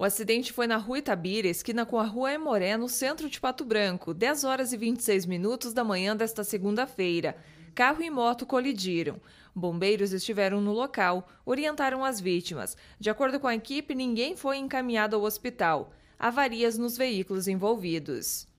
O acidente foi na Rua Itabira, esquina com a Rua Emoré, no centro de Pato Branco, 10 horas e 26 minutos da manhã desta segunda-feira. Carro e moto colidiram. Bombeiros estiveram no local, orientaram as vítimas. De acordo com a equipe, ninguém foi encaminhado ao hospital. Avarias nos veículos envolvidos.